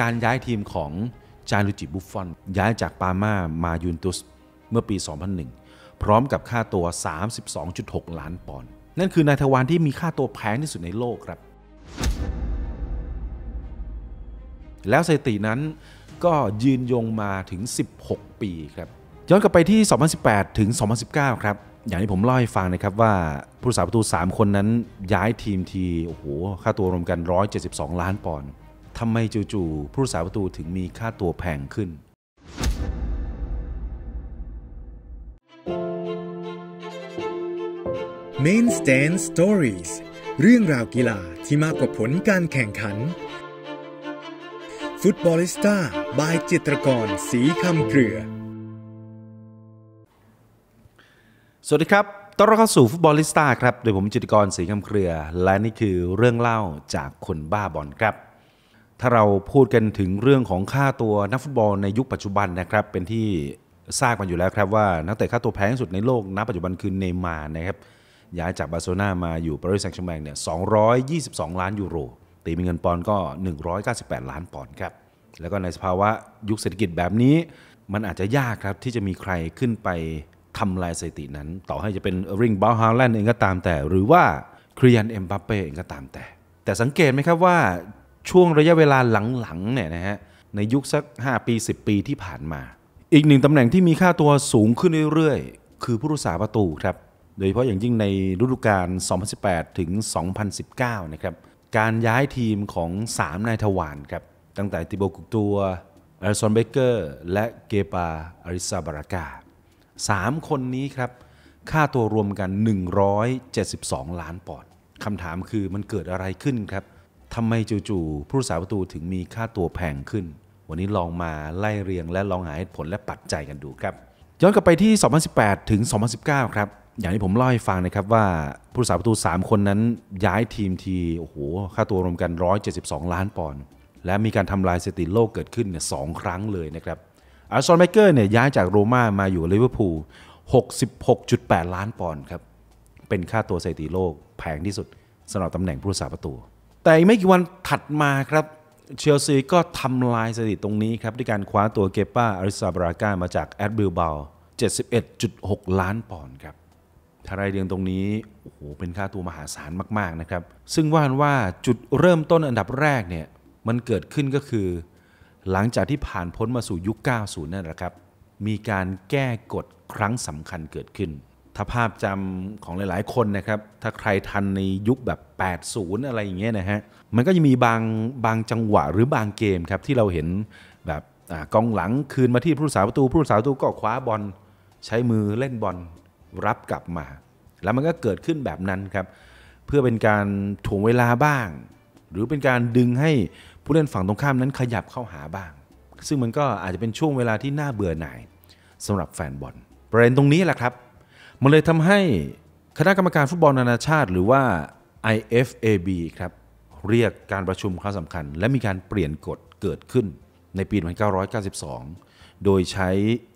การย้ายทีมของจารุจิบุฟฟอน ย้ายจากปาม่ามายูนตุสเมื่อปี 2001 พร้อมกับค่าตัว 32.6 ล้านปอนด์นั่นคือนายทวารที่มีค่าตัวแพงที่สุดในโลกครับ แล้วสถิตินั้นก็ยืนยงมาถึง 16 ปีครับ ย้อนกลับไปที่ 2018 ถึง 2019 ครับ อย่างที่ผมเล่าให้ฟังนะครับว่า ผู้สาประตู3คนนั้นย้ายทีมทีโอ้โหค่าตัวรวมกัน 172 ล้านปอนด์ทำไมจู่ๆผู้รักษาประตูถึงมีค่าตัวแพงขึ้น Main Stand Stories เรื่องราวกีฬาที่มากกว่าผลการแข่งขันฟุตบอลิสต้าบายจิตรกรสีคำเกลือ สวัสดีครับ ต้อนรับเข้าสู่ฟุตบอลิสต้าครับ โดยผมจิตรกรศรีคำเกลือ และนี่คือเรื่องเล่าจากคนบ้าบอลครับถ้าเราพูดกันถึงเรื่องของค่าตัวนักฟุตบอลในยุคปัจจุบันนะครับเป็นที่ทราบกันอยู่แล้วครับว่านักเตะค่าตัวแพงที่สุดในโลกณปัจจุบันคือเนมาร์นะครับย้ายจากบาร์เซโลนามาอยู่ปารีสแซงต์แชร์แมงเนี่ย222 ล้านยูโร ตีเป็นเงินปอนด์ก็ 198 ล้านปอนด์ครับ แล้วก็ในสภาวะยุคเศรษฐกิจแบบนี้ มันอาจจะยากครับที่จะมีใครขึ้นไปทำลายสถิตินั้น ต่อให้จะเป็นริงบาฮาแลนด์เองก็ตามแต่หรือว่าคริยันเอ็มบัปเป้เองก็ตามแต่แต่สังเกตไหมครับว่าช่วงระยะเวลาหลังๆเนี่ยนะฮะในยุคสัก 5 ปี 10 ปีที่ผ่านมา อีกหนึ่งตำแหน่งที่มีค่าตัวสูงขึ้นเรื่อยๆ คือผู้รักษาประตูครับ โดยเฉพาะอย่างยิ่งในฤดูกาล2018 ถึง 2019 นะครับ การย้ายทีมของ 3 นายทวารครับ ตั้งแต่ติโบกุกตัวอาริซอนเบเกอร์ และเกปาอาริซาบารากา3คนนี้ครับ ค่าตัวรวมกัน 172 ล้านปอนด์คำถามคือมันเกิดอะไรขึ้นครับทำไมจู่ๆผู้รักษาประตูถึงมีค่าตัวแพงขึ้น วันนี้ลองมาไล่เรียงและลองหาเหตุผลและปัจจัยกันดูครับ ย้อนกลับไปที่ 2018 ถึง 2019 ครับ อย่างที่ผมเล่าให้ฟังนะครับว่าผู้รักษาประตู 3 คนนั้นย้ายทีมทีโอ้โหค่าตัวรวมกัน 172 ล้านปอนด์และมีการทำลายสถิติโลกเกิดขึ้นเนี่ยสครั้งเลยนะครับ อาร์ซอนเมเกอร์เนี่ยย้ายจากโรม่ามาอยู่ลิเวอร์พูล 66.8 ล้านปอนด์ครับเป็นค่าตัวสถิติโลกแพงที่สุดสำหรับตำแหน่งผู้รักษาประตูแต่อีกไม่กี่วันถัดมาครับเชลซีก็ทำลายสถิติตรงนี้ครับด้วยการคว้าตัวเกป้าอาริซาบราก้ามาจากแอดบิลเบล71.6 ล้านปอนด์ครับถ้ารายเดือนตรงนี้โอ้โหเป็นค่าตัวมหาศาลมากๆนะครับ ซึ่งว่านว่าจุดเริ่มต้นอันดับแรกเนี่ย มันเกิดขึ้นก็คือหลังจากที่ผ่านพ้นมาสู่ยุค90นั่นแหละครับมีการแก้กฎครั้งสำคัญเกิดขึ้นถ้าภาพจำของหลายๆคนนะครับ ถ้าใครทันในยุคแบบ 80 อะไรอย่างเงี้ยนะฮะ มันก็จะมีบางบางจังหวะหรือบางเกมครับที่เราเห็นแบบกองหลังคืนมาที่ผู้รักษาประตู ผู้รักษาประตูก็คว้าบอลใช้มือเล่นบอลรับกลับมา แล้วมันก็เกิดขึ้นแบบนั้นครับ เพื่อเป็นการถ่วงเวลาบ้าง หรือเป็นการดึงให้ผู้เล่นฝั่งตรงข้ามนั้นขยับเข้าหาบ้าง ซึ่งมันก็อาจจะเป็นช่วงเวลาที่น่าเบื่อหน่ายสำหรับแฟนบอลประเด็นตรงนี้แหละครับมันเลยทำให้คณะกรรมการฟุตบอลนานาชาติหรือว่า IFAB ครับ เรียกการประชุมครั้งสำคัญและมีการเปลี่ยนกฎเกิดขึ้น ในปี 1992 โดยใช้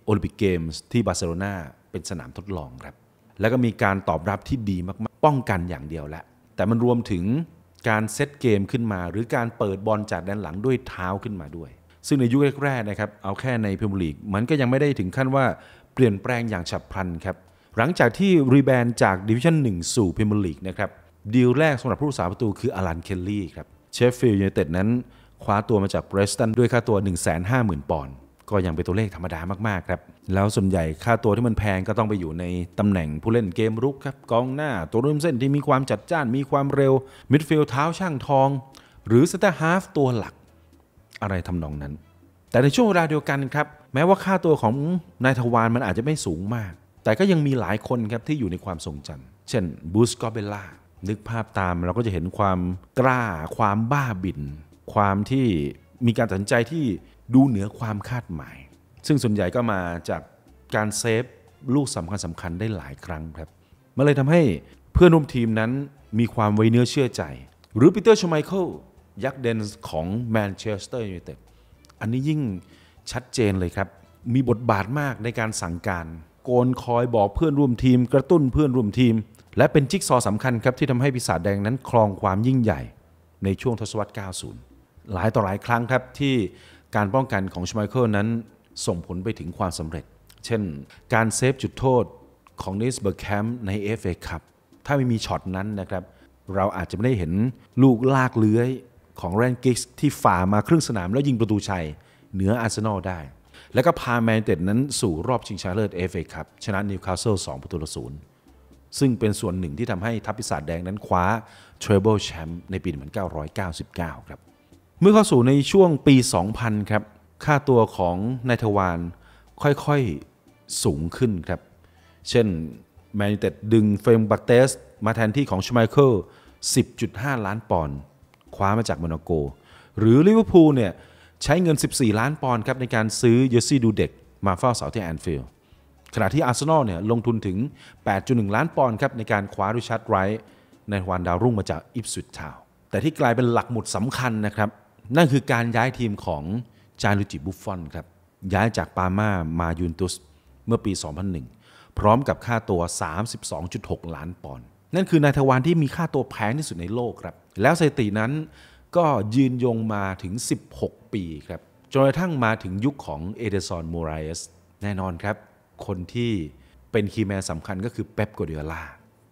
โอลิมปิกเกมส์ที่บาร์เซโลนาเป็นสนามทดลองครับ แล้วก็มีการตอบรับที่ดีมากๆ ป้องกันอย่างเดียวแหละ แต่มันรวมถึงการเซตเกมขึ้นมา หรือการเปิดบอลจากด้านหลังด้วยเท้าขึ้นมาด้วย ซึ่งในยุคแรกๆนะครับ เอาแค่ในพรีเมียร์ลีกมันก็ยังไม่ได้ถึงขั้นว่า เปลี่ยนแปลงอย่างฉับพลันครับหลังจากที่รีแบนจากดิวิชั่น1สู่พรีเมียร์ลีกนะครับ ดีลแรกสำหรับผู้รักษาประตูคืออลันเคลลี่ครับเชฟฟิลด์ยูไนเต็ดนั้น คว้าตัวมาจากเบรสตันด้วยค่าตัว 150,000 ปอนด์ก็ยังเป็นตัวเลขธรรมดามาก ๆ ครับ แล้วส่วนใหญ่ค่าตัวที่มันแพงก็ต้องไปอยู่ในตำแหน่งผู้เล่นเกมรุกครับกองหน้าตัวริมเส้นที่มีความจัดจ้านมีความเร็วมิดฟิลด์เท้าช่างทองหรือสเตอร์ฮาฟตัวหลักอะไรทำนองนั้น แต่ในช่วงเวลาเดียวกันครับแม้ว่าค่าตัวของนายทวารมันอาจจะไม่สูงมากแต่ก็ยังมีหลายคนครับ ที่อยู่ในความทรงจำเช่นบูสกอเบล่านึกภาพตามเราก็จะเห็นความกล้า ความบ้าบิน ความที่มีการตัดสนใจที่ดูเหนือความคาดหมาย ซึ่งส่วนใหญ่ก็มาจากการเซฟลูกสำคัญสำคัญได้หลายครั้งครับมาเลยทำให้เพื่อนร่วมทีมนั้นมีความไว้เนื้อเชื่อใจ หรือปีเตอร์ชไมเคิลยักษ์เดนของแมนเชสเตอร์ยูไนเต็ดอันนี้ยิ่งชัดเจนเลยครับ มีบทบาทมากในการสั่งการโกนคอยบอกเพื่อนร่วมทีมกระตุ้นเพื่อนร่วมทีม และเป็นจิ๊กซอสำคัญครับที่ทำให้ปีศาจแดงนั้นครองความยิ่งใหญ่ในช่วงทศวรรษ 90 หลายต่อหลายครั้งครับที่การป้องกันของชมมเคิลนั้นส่งผลไปถึงความสำเร็จ เช่นการเซฟจุดโทษของนิสเบอร์แคมนเใน FA ครับถ้าไม่มีช็อตนั้นนะครับ เราอาจจะไม่ได้เห็นลูกลากเลื้อยของแรนกิกส์ที่ฝ่ามาครึ่งสนามแล้วยิงประตูชัยเหนืออาร์เซนอลได้แล้วก็พาแมนเต็ดนั้นสู่รอบชิงชนะเลิศเอฟเอคับชนะนิวคาสเซิลงประตูต่อศูนย์ ซึ่งเป็นส่วนหนึ่งที่ทำให้ทัพปีศาจแดงนั้นคว้าเทรเบิลแชมป์ในปี 1999 ครับ เมื่อเข้าสู่ในช่วงปี 2000 ครับ ค่าตัวของนายทวารค่อยๆสูงขึ้นครับ เช่น แมนยูเต็ดดึงเฟรมบัตเตสมาแทนที่ของชไมเคิล10.5 ล้านปอนด์คว้ามาจากมอนโก หรือลิเวอร์พูลเนี่ยใช้เงิน 14 ล้านปอนด์ครับในการซื้อเยสซี่ดูเด็กมาเฝ้าเสาที่แอนฟิลด์ขณะที่อาร์เซนอลเนี่ยลงทุนถึง 8.1 ล้านปอนด์ครับในการคว้าริชาร์ดไรท์ในวันดาวรุ่งมาจากอิปสุดทาว แต่ที่กลายเป็นหลักหมุดสำคัญนะครับ นั่นคือการย้ายทีมของจานลูจิบุฟฟอนครับย้ายจากปาม่ามายูนตุส เมื่อปี 2001 พร้อมกับค่าตัว 32.6 ล้านปอนด์นั่นคือนายทวารที่มีค่าตัวแพงที่สุดในโลกครับ แล้วสถิตินั้นก็ยืนยงมาถึง 16 ปีครับ จนกระทั่งมาถึงยุคของเอเดซอนมูไรเอส แน่นอนครับ คนที่เป็นคีแมนสำคัญก็คือเป๊ปกัวเดล่า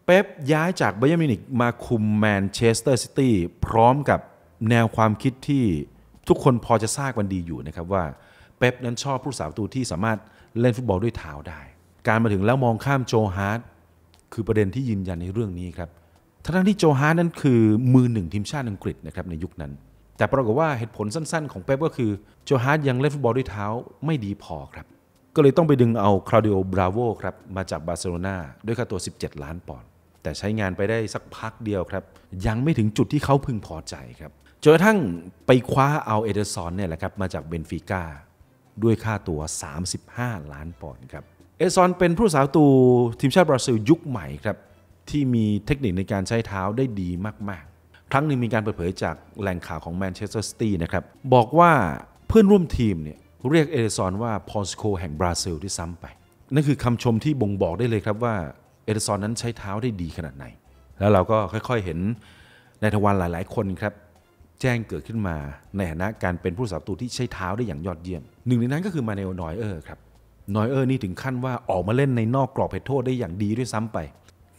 เป๊ปย้ายจากไบย์มินิกมาคุมแมนเชสเตอร์ซิตี้ พร้อมกับแนวความคิดที่ทุกคนพอจะทราบกันดีอยู่นะครับว่า เป๊ปนั้นชอบผู้สาวประตูที่สามารถเล่นฟุตบอลด้วยเท้าได้ การมาถึงแล้วมองข้ามโจฮาร์ดคือประเด็นที่ยืนยันในเรื่องนี้ครับทั้งที่โจฮาร์นั้นคือมือหนึ่งทีมชาติอังกฤษนะครับในยุคนั้น แต่ปรากฏว่าเหตุผลสั้นๆ ของเป๊ปก็คือ โจฮาร์ยังเล่นฟุตบอลด้วยเท้าไม่ดีพอครับ ก็เลยต้องไปดึงเอาคลาเดียบราโวครับมาจากบาร์เซโลนาด้วยค่าตัว 17 ล้านปอนด์แต่ใช้งานไปได้สักพักเดียวครับ ยังไม่ถึงจุดที่เขาพึงพอใจครับจนกระทั่งไปคว้าเอาเอเดอร์ซอนเนี่ยแหละครับมาจากเบนฟิก้าด้วยค่าตัว 35 ล้านปอนด์ครับเอซอนเป็นผู้สาวตูทีมชาติบราซิลยุคใหม่ครับที่มีเทคนิคในการใช้เท้าได้ดีมากๆครั้งหนึ่งมีการเปิดเผยจากแหล่งข่าวของแมนเชสเตอร์ซิตี้นะครับ บอกว่าเพื่อนร่วมทีมเนี่ยเรียกเอเดซอนว่าพอสโคแห่งบราซิลที่ซ้ำไป นั่นคือคำชมที่บ่งบอกได้เลยครับว่า เอเดซอนนั้นใช้เท้าได้ดีขนาดไหน แล้วเราก็ค่อยๆเห็นในทวารหลายๆคนครับ แจ้งเกิดขึ้นมาในฐานะการเป็นผู้สัปตูที่ใช้เท้าได้อย่างยอดเยี่ยมหนึ่งในนั้นก็คือมาเนลนอยเออร์ครับนอยเออร์นี่ถึงขั้นว่าออกมาเล่นในนอกกรอบเพโทษได้อย่างดีด้วยซ้ำไป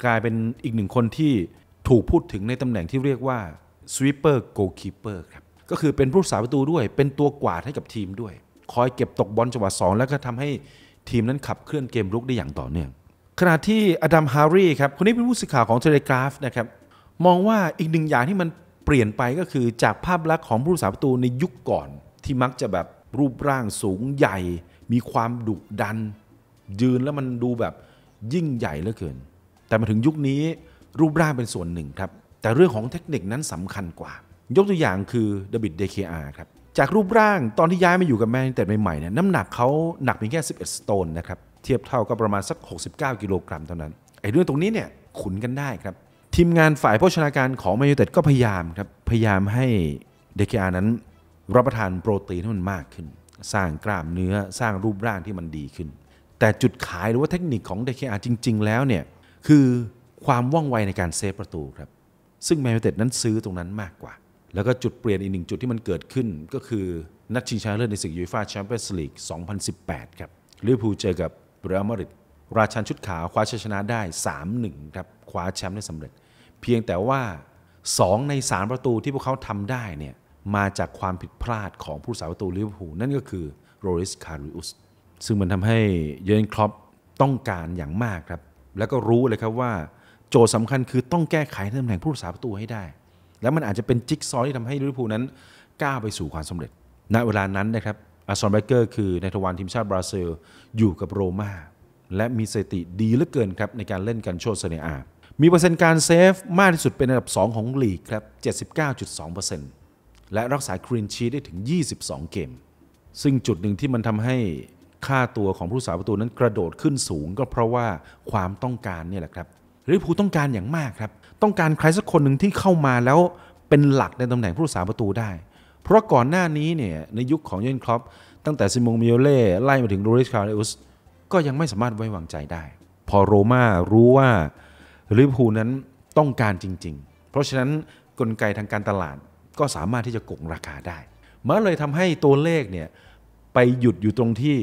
กลายเป็นอีกหนึ่งคนที่ถูกพูดถึงในตำแหน่งที่เรียกว่าสวปเปอร์โกลคิปเปอร์ครับ ก็คือเป็นผู้สาประตูด้วย เป็นตัวกวาดให้กับทีมด้วย คอยเก็บตกบอลจังหวะสองแล้วก็ทำให้ทีมนั้นขับเคลื่อนเกมรุกได้อย่างต่อเนื่อง ขณะที่อดัมฮารีครับ คนนี้เป็นผู้สื่อข่าวของเทเลกราฟนะครับ มองว่าอีกหนึ่งอย่างที่มันเปลี่ยนไปก็คือจากภาพลักษณ์ของผู้สาประตูในยุคก่อน ที่มักจะแบบรูปร่างสูงใหญ่ มีความดุดัน ยืนแล้วมันดูแบบยิ่งใหญ่เหลือเกินแต่มาถึงยุคนี้รูปร่างเป็นส่วนหนึ่งครับ แต่เรื่องของเทคนิคนั้นสำคัญกว่า ยกตัวอย่างคือเดบิดเดเคอาครับ จากรูปร่างตอนที่ย้ายมาอยู่กับแมนยูเต็ดใหม่ๆเนี่ยน้ำหนักเขาหนักเพียงแค่ 11สโตนนะครับ เทียบเท่าก็ประมาณสัก 69กิโลกรัมเท่านั้น ไอ้เรื่องตรงนี้เนี่ย ขุนกันได้ครับ ทีมงานฝ่ายโภชนาการของแมนยูเต็ดก็พยายามครับพยายามให้เดคอานั้น รับประทานโปรตีนให้มันมากขึ้น สร้างกล้ามเนื้อสร้างรูปร่างที่มันดีขึ้น แต่จุดขายหรือว่าเทคนิคของเดคอาจริง ๆแล้วเนี่ยคือความว่องไวในการเซฟประตูครับ ซึ่งแมนยูเต็ดนั้นซื้อตรงนั้นมากกว่า แล้วก็จุดเปลี่ยนอีกหนึ่งจุดที่มันเกิดขึ้นก็คือ นัดชิงชนะเลิศในศึกยูฟ่าแชมเปี้ยนส์ลีก 2018 ครับลิเวอร์พูลเจอกับเรอัลมาดริดราชันชุดขาวคว้าชัยชนะได้ 3-1 ครับ คว้าแชมป์ได้สำเร็จ เพียงแต่ว่า 2 ใน3 ประตูที่พวกเขาทำได้เนี่ยมาจากความผิดพลาดของผู้สาประตูลิเวอร์พูลนั่นก็คือโรลิสคาริอุสซึ่งมันทำให้เยนคลอปต้องการอย่างมากครับแล้วก็รู้เลยครับว่าโจทย์สำคัญคือต้องแก้ไขตำแหน่งผู้รักษาประตูให้ได้ แล้วมันอาจจะเป็นจิ๊กซอว์ที่ทำให้ลิเวอร์พูลนั้น ก้าวไปสู่ความสำเร็จ ณเวลานั้นนะครับอาซอนเบเกอร์คือในทวารทีมชาติบราซิลอยู่กับโรมา และมีสถิติดีเหลือเกินครับในการเล่นกันโชดเซเนอา มีเปอร์เซ็นต์การเซฟมากที่สุดเป็นอันดับ2ของลีกครับ 79.2%และรักษาครีนชีได้ถึง 22 เกม ซึ่งจุดหนึ่งที่มันทำให้ค่าตัวของผู้สาประตูนั้นกระโดดขึ้นสูง ก็เพราะว่าความต้องการเนี่ยแหละครับลิือผู้ต้องการอย่างมากครับ ต้องการใครสักคนหนึ่งที่เข้ามาแล้วเป็นหลักในตำแหน่งผู้สาประตูได้ เพราะก่อนหน้านี้เนี่ยในยุคของยยนคลอปตั้งแต่ซิมงมิโอเล่ไล่มาถึงโรริสคาร์ิอุสก็ยังไม่สามารถไว้วางใจได้ พอโรม่ารู้ว่าลิเวอร์พูลนั้นต้องการจริง ๆ เพราะฉะนั้นกลไกทางการตลาดก็สามารถที่จะกงราคาได้มันเลยทำให้ตัวเลขเนี่ยไปหยุดอยู่ตรงที่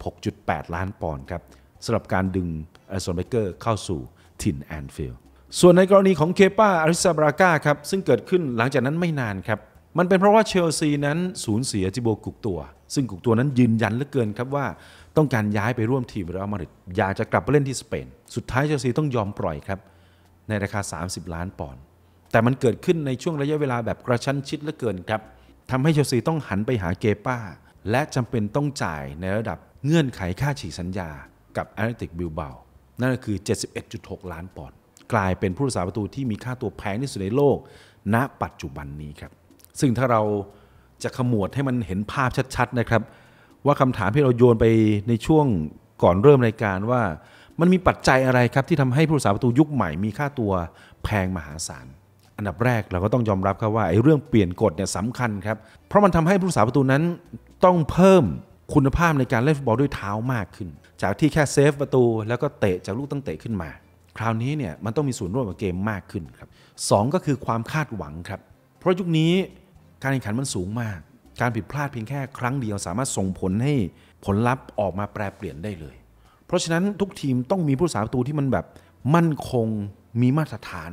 66.8 ล้านปอนด์ครับสำหรับการดึงอาร์โอนเบเกอร์เข้าสู่ถิ่นแอนฟิลด์ส่วนในกรณีของเคปาอาริซาบราก้าครับซึ่งเกิดขึ้นหลังจากนั้นไม่นานครับมันเป็นเพราะว่าเชลซีนั้นสูญเสียจิโบกุกตัว ซึ่งกุกตัวนั้นยืนยันเหลือเกินครับว่าต้องการย้ายไปร่วมทีมเรอัลมาดริดอยากจะกลับไปเล่นที่สเปนสุดท้ายเชลซีต้องยอมปล่อยครับในราคา 30 ล้านปอนด์แต่มันเกิดขึ้นในช่วงระยะเวลาแบบกระชั้นชิดเหลือเกินครับทำให้เชลซีต้องหันไปหาเกป้าและจำเป็นต้องจ่ายในระดับเงื่อนไขค่าฉีกสัญญากับแอตเลติกบิลเบานั่นก็คือ 71.6 ล้านปอนด์กลายเป็นผู้รักษาประตูที่มีค่าตัวแพงที่สุดในโลก ณ ปัจจุบันนี้ครับ ซึ่งถ้าเราจะขมวดให้มันเห็นภาพชัดๆนะครับ ว่าคำถามที่เราโยนไปในช่วงก่อนเริ่มรายการว่ามันมีปัจจัยอะไรครับ ที่ทำให้ผู้รักษาประตูยุคใหม่ มีค่าตัวแพงมหาศาลอันดับแรกเราก็ต้องยอมรับครับว่าไอ้เรื่องเปลี่ยนกฎเนี่ยสำคัญครับเพราะมันทำให้ผู้รักษาประตูนั้นต้องเพิ่มคุณภาพในการเล่นฟุตบอลด้วยเท้ามากขึ้น จากที่แค่เซฟประตู แล้วก็เตะ จากลูกตั้งเตะขึ้นมา คราวนี้เนี่ยมันต้องมีส่วนร่วมกับเกมมากขึ้นครับสก็คือความคาดหวังครับเพราะยุคนี้การแข่งขันมันสูงมาก การผิดพลาดเพียงแค่ครั้งเดียว สามารถส่งผลให้ผลลัพธ์ออกมาแปรเปลี่ยนได้เลย เพราะฉะนั้นทุกทีมต้องมีผู้สาประตูที่มันแบบ มั่นคงมีมาตรฐาน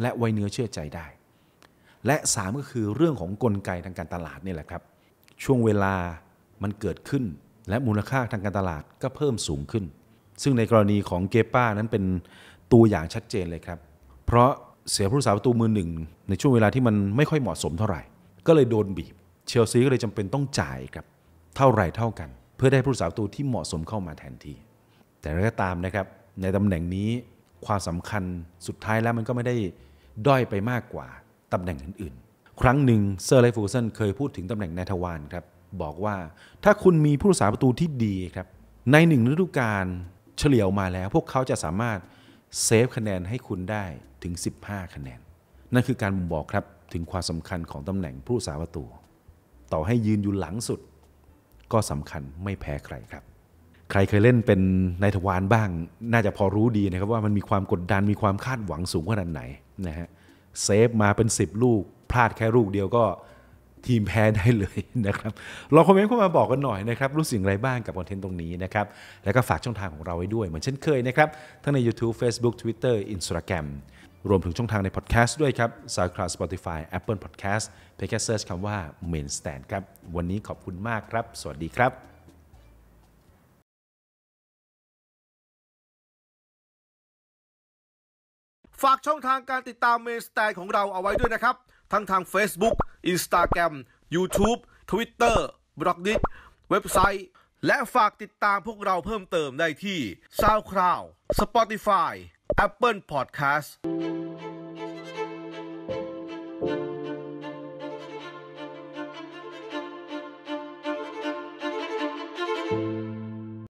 และไวเนื้อเชื่อใจได้ และ 3 ก็คือเรื่องของกลไกทางการตลาดนี่แหละครับช่วงเวลามันเกิดขึ้น และมูลค่าทางการตลาดก็เพิ่มสูงขึ้น ซึ่งในกรณีของเกป้านั้นเป็นตัวอย่างชัดเจนเลยครับเพราะเสียผู้สักาประตูมือหนึ่งในช่วงเวลาที่มันไม่ค่อยเหมาะสมเท่าไหร่ ก็เลยโดนบีบเชลซีก็เลยจำเป็นต้องจ่ายครับเท่าไหร่เท่ากันเพื่อได้ผู้สักาประตูที่เหมาะสมเข้ามาแทนที่ แต่ก็ตามนะครับ ในตำแหน่งนี้ความสำคัญสุดท้ายแล้วมันก็ไม่ได้ด้อยไปมากกว่าตำแหน่งอื่น ๆครั้งหนึ่งเซอร์ไลฟูสันเคยพูดถึงตำแหน่งนายทวารครับ บอกว่าถ้าคุณมีผู้รักษาประตูที่ดีครับ ในหนึ่งฤดูกาลเฉลี่ยวมาแล้วพวกเขาจะสามารถ เซฟคะแนนให้คุณได้ถึง 15 คะแนน นั่นคือการบบอกครับ ถึงความสำคัญของตำแหน่งผู้รักษาประตู ต่อให้ยืนอยู่หลังสุด ก็สำคัญไม่แพ้ใครครับ ใครเคยเล่นเป็นนายทวารบ้าง น่าจะพอรู้ดีนะครับว่ามันมีความกดดันมีความคาดหวังสูงขนาดไหนนะฮะเซฟมาเป็น10 ลูกพลาดแค่ลูกเดียวก็ทีมแพ้ได้เลยนะครับลองคอมเมนต์เข้ามาบอกกันหน่อยนะครับ รู้สึกอะไรบ้างกับคอนเทนต์ตรงนี้นะครับ แล้วก็ฝากช่องทางของเราไว้ด้วยเหมือนเช่นเคยนะครับ ทั้งใน YouTube Facebook Twitter Instagram รวมถึงช่องทางในพอดแคสต์ด้วยครับ SoundCloud Spotify Apple Podcast เพียงแค่เซิร์ชคำว่า Main Stand ครับ วันนี้ขอบคุณมากครับ สวัสดีครับ ฝากช่องทางการติดตามเมนสไตลของเราเอาไว้ด้วยนะครับทั้งทาง Facebook Instagram YouTube Twitter b l o g d i t เว็บไซต์ และฝากติดตามพวกเราเพิ่มเติมได้ที่ SoundCloud Spotify Apple Podcast